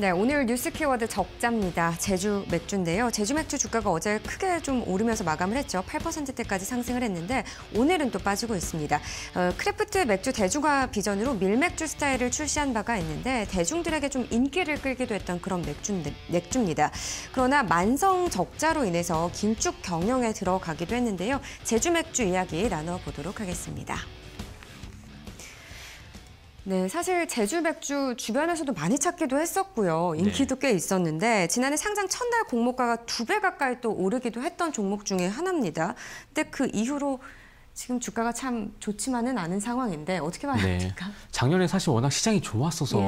네, 오늘 뉴스 키워드 적자입니다. 제주 맥주인데요. 제주 맥주 주가가 어제 크게 좀 오르면서 마감을 했죠. 8%대까지 상승을 했는데 오늘은 또 빠지고 있습니다. 어, 크래프트 맥주 대중화 비전으로 밀맥주 스타일을 출시한 바가 있는데 대중들에게 좀 인기를 끌기도 했던 그런 맥주 맥주입니다. 그러나 만성 적자로 인해서 긴축 경영에 들어가기도 했는데요. 제주 맥주 이야기 나눠보도록 하겠습니다. 네, 사실 제주 맥주 주변에서도 많이 찾기도 했었고요. 인기도 네. 꽤 있었는데 지난해 상장 첫날 공모가가 두 배 가까이 또 오르기도 했던 종목 중에 하나입니다. 근데 그 이후로 지금 주가가 참 좋지만은 않은 상황인데 어떻게 봐야 네. 됩니까? 작년에 사실 워낙 시장이 좋았어서 예.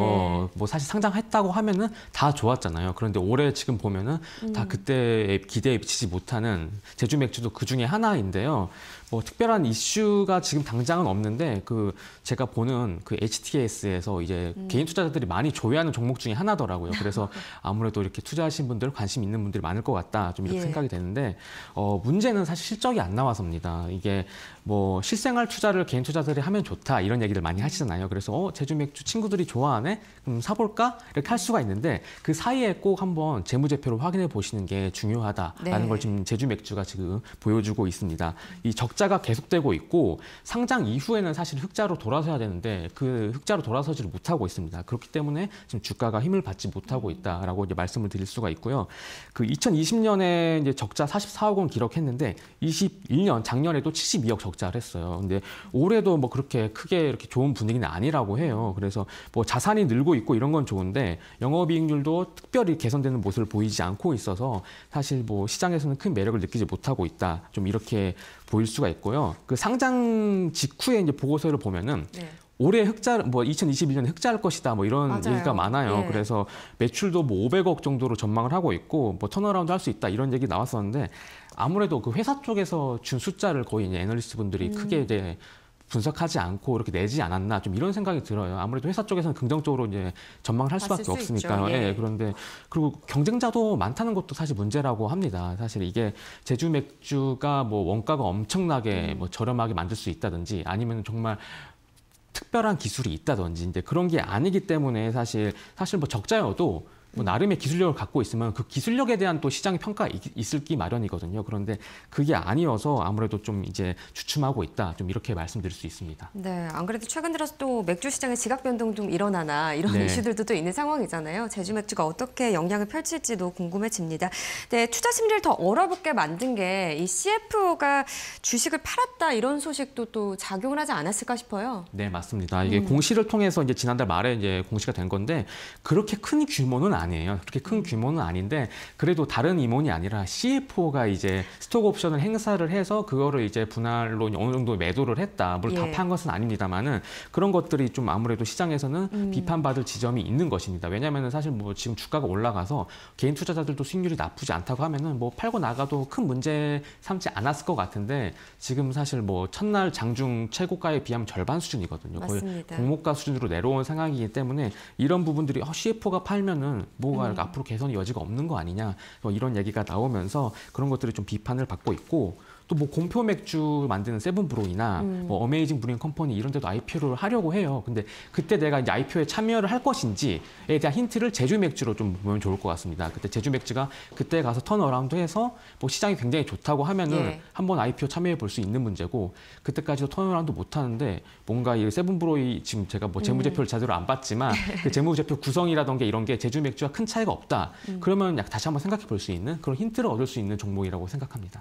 뭐 사실 상장했다고 하면은 다 좋았잖아요. 그런데 올해 지금 보면은 음. 다 그때의 기대에 미치지 못하는 제주 맥주도 그 중에 하나인데요. 뭐 특별한 이슈가 지금 당장은 없는데 그 제가 보는 그 HTS에서 이제 음. 개인 투자자들이 많이 조회하는 종목 중에 하나더라고요. 그래서 아무래도 이렇게 투자하신 분들 관심 있는 분들이 많을 것 같다 좀 이렇게 예. 생각이 되는데 어 문제는 사실 실적이 안 나와서입니다. 이게 뭐 실생활 투자를 개인 투자들이 하면 좋다 이런 얘기를 많이 하시잖아요. 그래서 어 제주 맥주 친구들이 좋아하네, 그럼 사볼까 이렇게 할 수가 있는데 그 사이에 꼭 한번 재무제표를 확인해 보시는 게 중요하다라는 네. 걸 지금 제주 맥주가 지금 보여주고 있습니다. 이 적자가 계속되고 있고 상장 이후에는 사실 흑자로 돌아서야 되는데 그 흑자로 돌아서지를 못하고 있습니다. 그렇기 때문에 지금 주가가 힘을 받지 못하고 있다라고 이제 말씀을 드릴 수가 있고요. 그 2020년에 이제 적자 44억 원 기록했는데 21년 작년에도 72억 적자 적자를 했어요. 근데 올해도 뭐 그렇게 크게 이렇게 좋은 분위기는 아니라고 해요. 그래서 뭐 자산이 늘고 있고 이런 건 좋은데 영업이익률도 특별히 개선되는 모습을 보이지 않고 있어서 사실 뭐 시장에서는 큰 매력을 느끼지 못하고 있다. 좀 이렇게 보일 수가 있고요. 그 상장 직후에 이제 보고서를 보면은 네. 올해 흑자 뭐 2021년 흑자할 것이다 뭐 이런 맞아요. 얘기가 많아요. 예. 그래서 매출도 뭐 500억 정도로 전망을 하고 있고 뭐 턴어라운드 할 수 있다 이런 얘기 나왔었는데 아무래도 그 회사 쪽에서 준 숫자를 거의 이제 애널리스트 분들이 음. 크게 이제 분석하지 않고 이렇게 내지 않았나 좀 이런 생각이 들어요. 아무래도 회사 쪽에서는 긍정적으로 이제 전망을 할 수밖에 없으니까요. 예. 예. 그런데 그리고 경쟁자도 많다는 것도 사실 문제라고 합니다. 사실 이게 제주 맥주가 뭐 원가가 엄청나게 음. 뭐 저렴하게 만들 수 있다든지 아니면 정말 특별한 기술이 있다든지 이제 그런 게 아니기 때문에 사실 사실 뭐 적자여도 뭐 나름의 기술력을 갖고 있으면 그 기술력에 대한 또 시장의 평가 있을 기 마련이거든요. 그런데 그게 아니어서 아무래도 좀 이제 주춤하고 있다. 좀 이렇게 말씀드릴 수 있습니다. 네, 안 그래도 최근 들어서 또 맥주 시장의 지각 변동 좀 일어나나 이런 네. 이슈들도 또 있는 상황이잖아요. 제주 맥주가 어떻게 영향을 펼칠지도 궁금해집니다. 네, 투자 심리를 더 얼어붙게 만든 게 이 CF가 주식을 팔았다 이런 소식도 또 작용을 하지 않았을까 싶어요. 네, 맞습니다. 이게 음. 공시를 통해서 이제 지난달 말에 이제 공시가 된 건데 그렇게 큰 규모는 아니에요. 그렇게 큰 규모는 아닌데 그래도 다른 임원이 아니라 CFO가 이제 스톡 옵션을 행사를 해서 그거를 이제 분할로 어느 정도 매도를 했다. 물론 예. 다판 것은 아닙니다만은 그런 것들이 좀 아무래도 시장에서는 음. 비판받을 지점이 있는 것입니다. 왜냐하면 사실 뭐 지금 주가가 올라가서 개인 투자자들도 수익률이 나쁘지 않다고 하면은 뭐 팔고 나가도 큰 문제 삼지 않았을 것 같은데 지금 사실 뭐 첫날 장중 최고가에 비하면 절반 수준이거든요. 맞습니다. 거의 공모가 수준으로 내려온 상황이기 때문에 이런 부분들이 어, CFO가 팔면은 뭐가 음. 앞으로 개선의 여지가 없는 거 아니냐 뭐 이런 얘기가 나오면서 그런 것들이 좀 비판을 받고 있고 또뭐 공표 맥주 만드는 세븐브로이나 음. 뭐 어메이징 브루잉 컴퍼니 이런 데도 IPO를 하려고 해요. 근데 그때 내가 이제 IPO에 참여를 할 것인지에 대한 힌트를 제주 맥주로 좀 보면 좋을 것 같습니다. 그때 제주 맥주가 그때 가서 턴어라운드 해서 뭐 시장이 굉장히 좋다고 하면은 예. 한번 IPO 참여해 볼 수 있는 문제고 그때까지도 턴어라운드 못 하는데 뭔가 이 세븐브로이 지금 제가 뭐 재무제표를 음. 제대로 안 봤지만 그 재무제표 구성이라던가 이런 게 제주 맥주와 큰 차이가 없다. 음. 그러면 약 다시 한번 생각해 볼 수 있는 그런 힌트를 얻을 수 있는 종목이라고 생각합니다.